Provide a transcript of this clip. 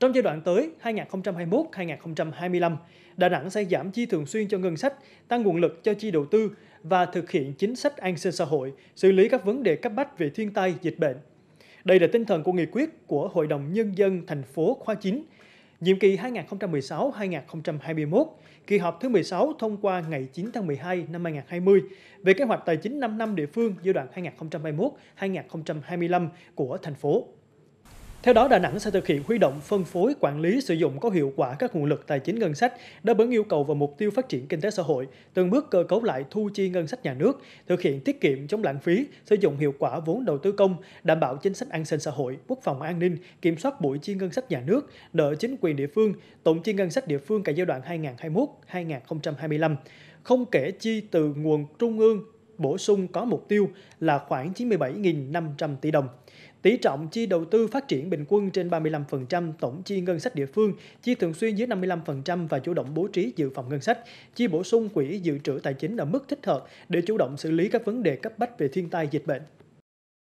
Trong giai đoạn tới 2021-2025, Đà Nẵng sẽ giảm chi thường xuyên cho ngân sách, tăng nguồn lực cho chi đầu tư và thực hiện chính sách an sinh xã hội, xử lý các vấn đề cấp bách về thiên tai, dịch bệnh. Đây là tinh thần của nghị quyết của Hội đồng Nhân dân thành phố khóa 9, nhiệm kỳ 2016-2021, kỳ họp thứ 16 thông qua ngày 9 tháng 12 năm 2020 về kế hoạch tài chính 5 năm địa phương giai đoạn 2021-2025 của thành phố. Theo đó, Đà Nẵng sẽ thực hiện huy động, phân phối, quản lý, sử dụng có hiệu quả các nguồn lực tài chính ngân sách, đáp ứng yêu cầu và mục tiêu phát triển kinh tế xã hội, từng bước cơ cấu lại thu chi ngân sách nhà nước, thực hiện tiết kiệm chống lãng phí, sử dụng hiệu quả vốn đầu tư công, đảm bảo chính sách an sinh xã hội, quốc phòng an ninh, kiểm soát bội chi ngân sách nhà nước, nợ chính quyền địa phương, tổng chi ngân sách địa phương cả giai đoạn 2021-2025 không kể chi từ nguồn trung ương bổ sung có mục tiêu là khoảng 97.500 tỷ đồng. Tỷ trọng chi đầu tư phát triển bình quân trên 35% tổng chi ngân sách địa phương, chi thường xuyên dưới 55% và chủ động bố trí dự phòng ngân sách, chi bổ sung quỹ dự trữ tài chính ở mức thích hợp để chủ động xử lý các vấn đề cấp bách về thiên tai dịch bệnh.